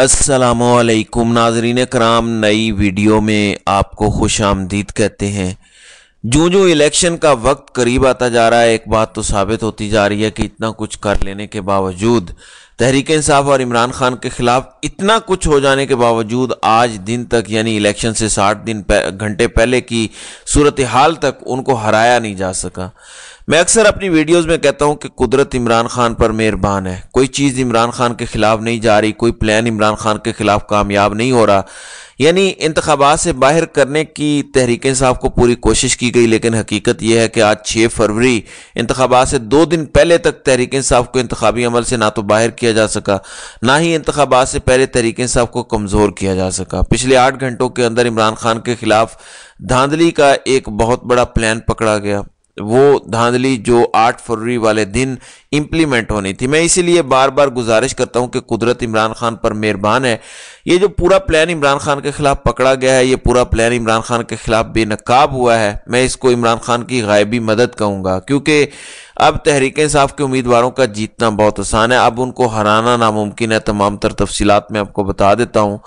असलकुम नाजरीन कराम नई वीडियो में आपको खुश आमदीद कहते हैं जो जो इलेक्शन का वक्त करीब आता जा रहा है एक बात तो साबित होती जा रही है कि इतना कुछ कर लेने के बावजूद तहरीक इंसाफ और इमरान खान के खिलाफ इतना कुछ हो जाने के बावजूद आज दिन तक यानी इलेक्शन से साठ दिन घंटे पहले की सूरत हाल तक उनको हराया नहीं जा सका मैं अक्सर अपनी वीडियोस में कहता हूं कि कुदरत इमरान खान पर मेहरबान है कोई चीज़ इमरान खान के ख़िलाफ़ नहीं जा रही कोई प्लान इमरान खान के ख़िलाफ़ कामयाब नहीं हो रहा यानी इंतबा से बाहर करने की तहरीक साहब को पूरी कोशिश की गई लेकिन हकीकत यह है कि आज छः फरवरी इंतबा से दो दिन पहले तक तहरीक साहब को इंतबी अमल से ना तो बाहर किया जा सका ना ही इंतबा से पहले तहरीक साहब को कमज़ोर किया जा सका पिछले आठ घंटों के अंदर इमरान खान के ख़िलाफ़ धांधली का एक बहुत बड़ा प्लान पकड़ा गया वो धांधली जो 8 फरवरी वाले दिन इम्प्लीमेंट होनी थी मैं इसीलिए बार बार गुजारिश करता हूं कि कुदरत इमरान खान पर मेहरबान है ये जो पूरा प्लान इमरान खान के खिलाफ पकड़ा गया है ये पूरा प्लान इमरान खान के खिलाफ बेनकाब हुआ है मैं इसको इमरान खान की गायबी मदद कहूँगा क्योंकि अब तहरीक इंसाफ के उम्मीदवारों का जीतना बहुत आसान है अब उनको हराना नामुमकिन है तमाम तर तफसीत मैं आपको बता देता हूँ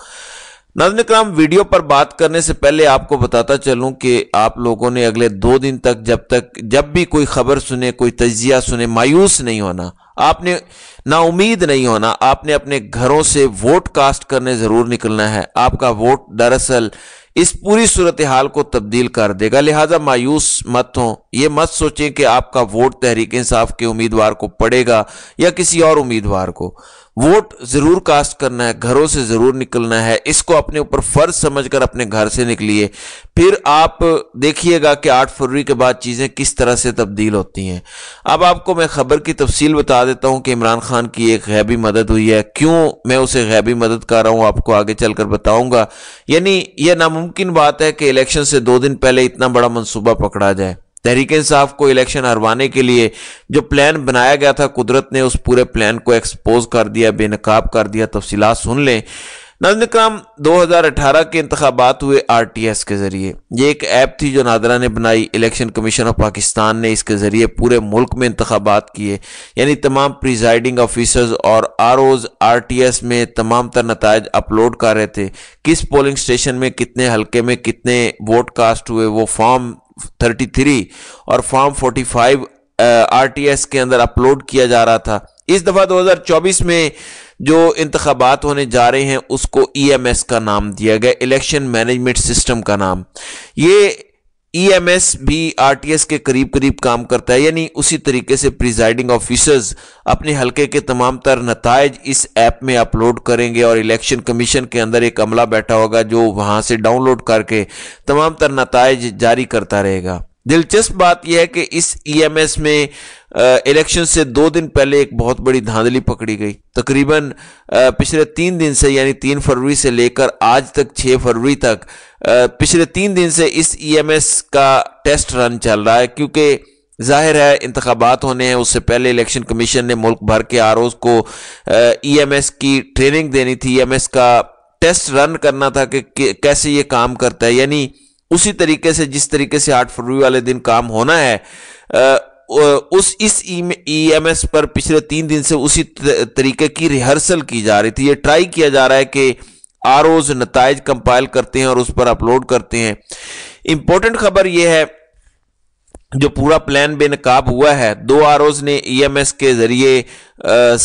नाजन कराम वीडियो पर बात करने से पहले आपको बताता चलूं कि आप लोगों ने अगले दो दिन तक जब तक जब भी कोई खबर सुने कोई तजिया सुने मायूस नहीं होना आपने ना उम्मीद नहीं होना आपने अपने घरों से वोट कास्ट करने ज़रूर निकलना है आपका वोट दरअसल इस पूरी सूरत हाल को तब्दील कर देगा लिहाजा मायूस मत हो यह मत सोचें कि आपका वोट तहरीक इंसाफ के उम्मीदवार को पड़ेगा या किसी और उम्मीदवार को वोट जरूर कास्ट करना है घरों से जरूर निकलना है इसको अपने ऊपर फर्ज समझकर अपने घर से निकलिए फिर आप देखिएगा कि आठ फरवरी के बाद चीज़ें किस तरह से तब्दील होती हैं अब आपको मैं खबर की तफसील बता देता हूं कि इमरान खान की एक गैबी मदद हुई है क्यों मैं उसे गैबी मदद कर रहा हूं आपको आगे चलकर बताऊंगा यानी यह नामुमकिन बात है कि इलेक्शन से दो दिन पहले इतना बड़ा मनसूबा पकड़ा जाए तहरीक इंसाफ को इलेक्शन हरवाने के लिए जो प्लान बनाया गया था कुदरत ने उस पूरे प्लान को एक्सपोज कर दिया बेनकाब कर दिया तफसीला सुन लें नाजन कराम अठारह के इंतबात हुए आर टी एस के ज़रिए ये एक ऐप थी जो नादरा ने बनाई इलेक्शन कमीशन ऑफ पाकिस्तान ने इसके ज़रिए पूरे मुल्क में इंतबात किए यानी तमाम प्रिजाइडिंग ऑफिसर्स और R Os R T S में तमाम तर नतज अपलोड कर रहे थे किस पोलिंग स्टेशन में कितने हल्के में कितने वोट कास्ट हुए वो फॉर्म 33 और फॉर्म 45 आरटीएस के अंदर अपलोड किया जा रहा था इस दफ़ा 2024 में जो इंतबात होने जा रहे हैं उसको ईएमएस e का नाम दिया गया इलेक्शन मैनेजमेंट सिस्टम का नाम ये ईएमएस e भी आरटीएस के करीब करीब काम करता है यानी उसी तरीके से प्रिजाइडिंग ऑफिसर्स अपने हलके के तमाम तर नतज इस ऐप में अपलोड करेंगे और इलेक्शन कमीशन के अंदर एक अमला बैठा होगा जो वहां से डाउनलोड करके तमाम तर नतज जारी करता रहेगा दिलचस्प बात यह है कि इस ईएमएस e में इलेक्शन से दो दिन पहले एक बहुत बड़ी धांधली पकड़ी गई तकरीबन पिछले तीन दिन से यानी तीन फरवरी से लेकर आज तक छः फरवरी तक पिछले तीन दिन से इस ईएमएस e का टेस्ट रन चल रहा है क्योंकि जाहिर है इंतबात होने हैं उससे पहले इलेक्शन कमीशन ने मुल्क भर के आर को ईएमएस e की ट्रेनिंग देनी थी ईएमएस का टेस्ट रन करना था कि कैसे ये काम करता है यानी उसी तरीके से जिस तरीके से आठ फरवरी वाले दिन काम होना है उस इस ईएमएस पर पिछले तीन दिन से उसी तरीके की रिहर्सल की जा रही थी ये ट्राई किया जा रहा है कि आर ओज नतज कंपाइल करते हैं और उस पर अपलोड करते हैं इंपॉर्टेंट खबर यह है जो पूरा प्लान बेनकाब हुआ है दो आर ओज ने ई एम एस के जरिए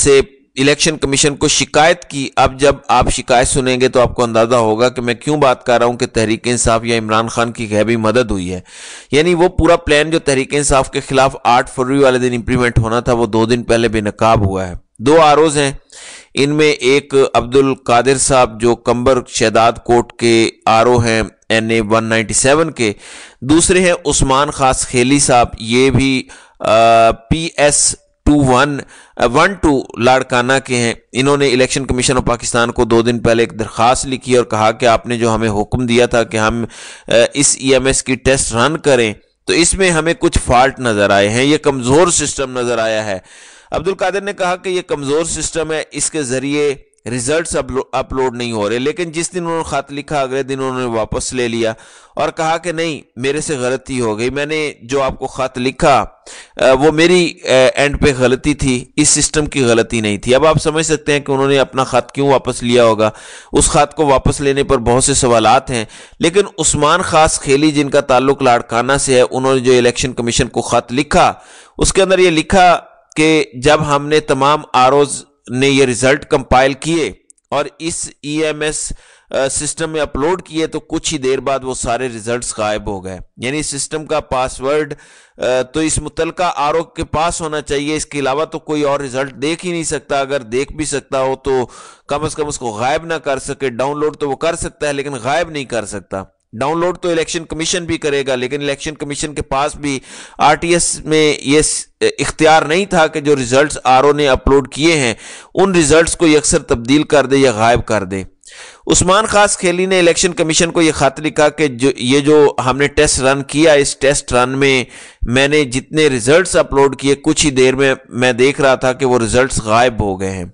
से इलेक्शन कमीशन को शिकायत की अब जब आप शिकायत सुनेंगे तो आपको अंदाज़ा होगा कि मैं क्यों बात कर रहा हूं कि तहरीक इंसाफ या इमरान खान की गैबी मदद हुई है यानी वो पूरा प्लान जो तहरीक इंसाफ के खिलाफ आठ फरवरी वाले दिन इम्प्लीमेंट होना था वो दो दिन पहले बेनकाब हुआ है दो आरोज हैं इनमें एक अब्दुल कादिर साहब जो कंबर शहदाद कोर्ट के ओ हैं N A one ninety seven के दूसरे हैं उस्मान खास खेली साहब ये भी P S two one one two Larkana के हैं इन्होंने इलेक्शन कमीशन ऑफ पाकिस्तान को दो दिन पहले एक दरख्वास्त लिखी और कहा कि आपने जो हमें हुक्म दिया था कि हम uh, इस ईएमएस e की टेस्ट रन करें तो इसमें हमें कुछ फॉल्ट नज़र आए हैं ये कमज़ोर सिस्टम नज़र आया है अब्दुल कादिर ने कहा कि ये कमज़ोर सिस्टम है इसके ज़रिए रिजल्ट्स अपलोड नहीं हो रहे लेकिन जिस दिन उन्होंने खत लिखा अगले दिन उन्होंने वापस ले लिया और कहा कि नहीं मेरे से गलती हो गई मैंने जो आपको खत लिखा वो मेरी एंड पे गलती थी इस सिस्टम की गलती नहीं थी अब आप समझ सकते हैं कि उन्होंने अपना खत क्यों वापस लिया होगा उस खत को वापस लेने पर बहुत से सवाल हैं लेकिन उस्मान खास खेली जिनका ताल्लुक लाड़काना से है उन्होंने जो इलेक्शन कमीशन को खत लिखा उसके अंदर ये लिखा कि जब हमने तमाम आरोज़ ने ये रिजल्ट कंपाइल किए और इस ईएमएस e सिस्टम में अपलोड किए तो कुछ ही देर बाद वो सारे रिजल्ट्स गायब हो गए यानी सिस्टम का पासवर्ड तो इस मुतल आर के पास होना चाहिए इसके अलावा तो कोई और रिजल्ट देख ही नहीं सकता अगर देख भी सकता हो तो कम अज कम उसको गायब ना कर सके डाउनलोड तो वो कर सकता है लेकिन गायब नहीं कर सकता डाउनलोड तो इलेक्शन कमीशन भी करेगा लेकिन इलेक्शन कमीशन के पास भी आरटीएस में ये इख्तियार नहीं था कि जो रिजल्ट्स आरओ ने अपलोड किए हैं उन रिजल्ट्स को ये अक्सर तब्दील कर दे या गायब कर दे उस्मान खास खेली ने इलेक्शन कमीशन को यह खात लिखा कि जो ये जो हमने टेस्ट रन किया इस टेस्ट रन में मैंने जितने रिजल्ट्स अपलोड किए कुछ ही देर में मैं देख रहा था कि वो रिजल्ट्स गायब हो गए हैं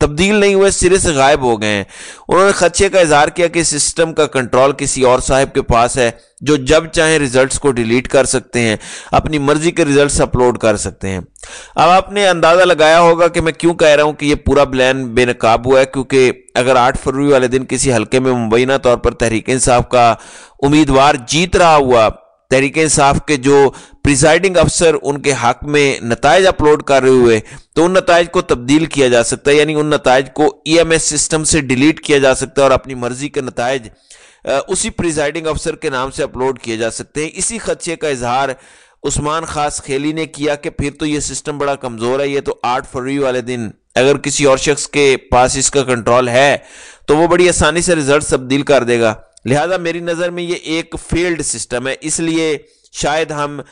तब्दील नहीं हुए सिरे से गायब हो गए हैं उन्होंने खदशे का इजहार किया कि सिस्टम का कंट्रोल किसी और साहब के पास है जो जब चाहे रिजल्ट्स को डिलीट कर सकते हैं अपनी मर्जी के रिजल्ट्स अपलोड कर सकते हैं अब आपने अंदाज़ा लगाया होगा कि मैं क्यों कह रहा हूं कि यह पूरा प्लान बेनकाब हुआ है क्योंकि अगर 8 फरवरी वाले दिन किसी हल्के में मुबैना तौर पर तहरीक इंसाफ का उम्मीदवार जीत रहा हुआ तहरीक इंसाफ के जो प्रिजाइडिंग अफसर उनके हक में नतज अपलोड कर रहे हुए तो उन नतज को तब्दील किया जा सकता है यानी उन नतज को ई एम एस सिस्टम से डिलीट किया जा सकता है और अपनी मर्जी के नतज उसी प्रिजाइडिंग अफसर के नाम से अपलोड किए जा सकते हैं इसी खदशे का इजहार उस्मान खास खेली ने किया कि फिर तो ये सिस्टम बड़ा कमज़ोर है ये तो आठ फरवरी वाले दिन अगर किसी और शख्स के पास इसका कंट्रोल है तो वो बड़ी आसानी से रिजल्ट तब्दील कर देगा लिहाजा मेरी नज़र में ये एक फेल्ड सिस्टम है इसलिए शायद हम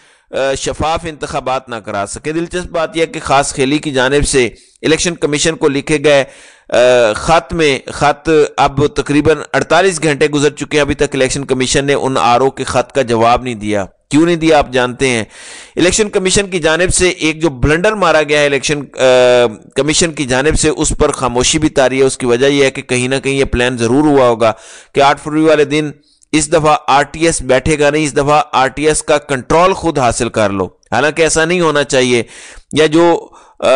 शफाफ इंतबात ना करा सके दिलचस्प बात यह कि ख़ास खेली की जानब से इलेक्शन कमीशन को लिखे गए ख़त में ख़त अब तकरीबन 48 घंटे गुजर चुके हैं अभी तक इलेक्शन कमीशन ने उन आर के ख़त का जवाब नहीं दिया क्यों नहीं दिया आप जानते हैं इलेक्शन कमीशन की जानब से एक जो ब्लंडर मारा गया है इलेक्शन कमीशन की जानब से उस पर खामोशी भी तारी है उसकी वजह यह है कि कहीं ना कहीं ये प्लान ज़रूर हुआ होगा कि आठ फरवरी वाले दिन इस दफ़ा आरटीएस बैठेगा नहीं इस दफ़ा आरटीएस का कंट्रोल खुद हासिल कर लो हालांकि ऐसा नहीं होना चाहिए या जो आ,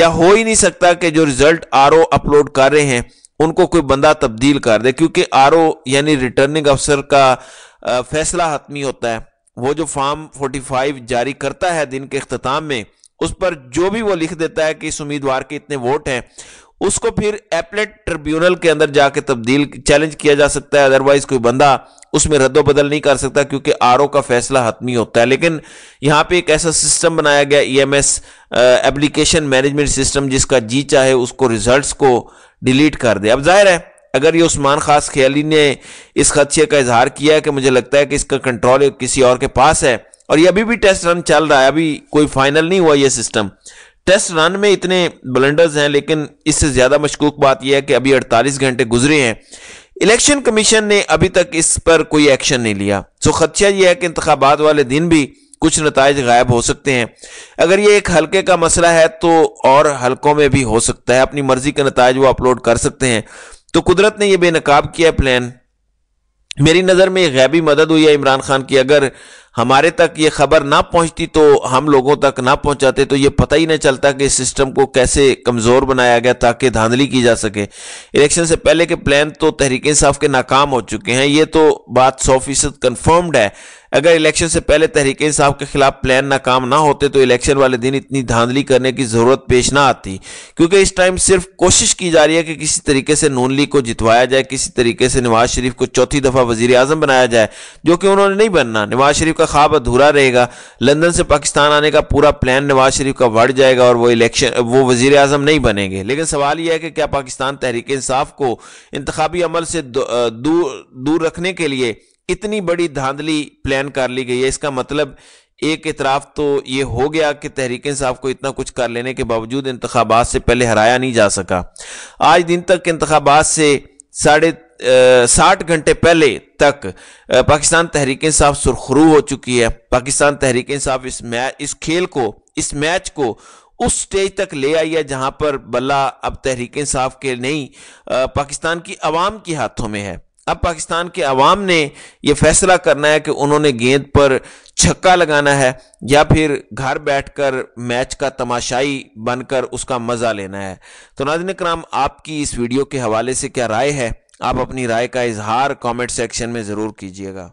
या हो ही नहीं सकता कि जो रिजल्ट आर अपलोड कर रहे हैं उनको कोई बंदा तब्दील कर दे क्योंकि आर यानी रिटर्निंग अफसर का आ, फैसला हतमी होता है वो जो फॉर्म 45 जारी करता है दिन के अख्ताम में उस पर जो भी वो लिख देता है कि इस उम्मीदवार के इतने वोट हैं उसको फिर एपलेट ट्रिब्यूनल के अंदर जाके तब्दील चैलेंज किया जा सकता है अदरवाइज कोई बंदा उसमें रद्दो बदल नहीं कर सकता क्योंकि आर का फैसला हतमी होता है लेकिन यहाँ पे एक ऐसा सिस्टम बनाया गया E M S application management system जिसका जी चाहे उसको रिजल्ट को डिलीट कर दे अब जाहिर है अगर ये उस्मान खास ख्याली ने इस खदशे का इजहार किया है कि मुझे लगता है कि इसका कंट्रोल किसी और के पास है और ये अभी भी टेस्ट रन चल रहा है अभी कोई फाइनल नहीं हुआ ये सिस्टम टेस्ट रन में इतने ब्लेंडर्स हैं लेकिन इससे ज़्यादा मशकूक बात यह है कि अभी 48 घंटे गुजरे हैं इलेक्शन कमीशन ने अभी तक इस पर कोई एक्शन नहीं लिया सो खदशा यह है कि इंतबात वाले दिन भी कुछ नतज गायब हो सकते हैं अगर ये एक हल्के का मसला है तो और हल्कों में भी हो सकता है अपनी मर्जी के नतज वो अपलोड कर सकते हैं तो कुदरत ने यह बेनकाब किया प्लान मेरी नज़र में गैबी मदद हुई है इमरान खान की अगर हमारे तक ये खबर ना पहुंचती तो हम लोगों तक ना पहुंचाते तो ये पता ही नहीं चलता कि इस सिस्टम को कैसे कमज़ोर बनाया गया ताकि धांधली की जा सके इलेक्शन से पहले के प्लान तो तहरीक इंसाफ के नाकाम हो चुके हैं ये तो बात सौ फीसद कन्फर्म्ड है अगर इलेक्शन से पहले तहरीक इंसाफ के खिलाफ प्लान नाकाम ना होते तो इलेक्शन वाले दिन इतनी धांधली करने की जरूरत पेश ना आती क्योंकि इस टाइम सिर्फ कोशिश की जा रही है कि किसी तरीके से नून लीग को जितवाया जाए किसी तरीके से नवाज शरीफ को चौथी दफा वजीर आजम बनाया जाए जो कि उन्होंने नहीं बनना नवाज शरीफ का ख्वाब अधूरा रहेगा लंदन से पाकिस्तान आने का पूरा प्लान नवाज शरीफ का बढ़ जाएगा और वो इलेक्शन वो वजीर अजम नहीं बनेंगे लेकिन सवाल यह है कि क्या पाकिस्तान तहरीक इंसाफ को इंतबी अमल से दूर दूर रखने के लिए इतनी बड़ी धांधली प्लान कर ली गई है इसका मतलब एक इतराफ तो ये हो गया कि तहरीक साहब को इतना कुछ कर लेने के बावजूद इंतबात से पहले हराया नहीं जा सका आज दिन तक इंतबात से साढ़े साठ घंटे पहले तक आ, पाकिस्तान तहरीक साफ सुरखरू हो चुकी है पाकिस्तान तहरीक इंसाफ इस मैच इस खेल को इस मैच को उस स्टेज तक ले आई है जहां पर बल्ला अब तहरीक इंसाफ के नहीं आ, पाकिस्तान की आवाम के हाथों में है अब पाकिस्तान के अवाम ने यह फैसला करना है कि उन्होंने गेंद पर छक्का लगाना है या फिर घर बैठकर मैच का तमाशाई बनकर उसका मज़ा लेना है तो नाजन कराम आपकी इस वीडियो के हवाले से क्या राय है आप अपनी राय का इजहार कमेंट सेक्शन में ज़रूर कीजिएगा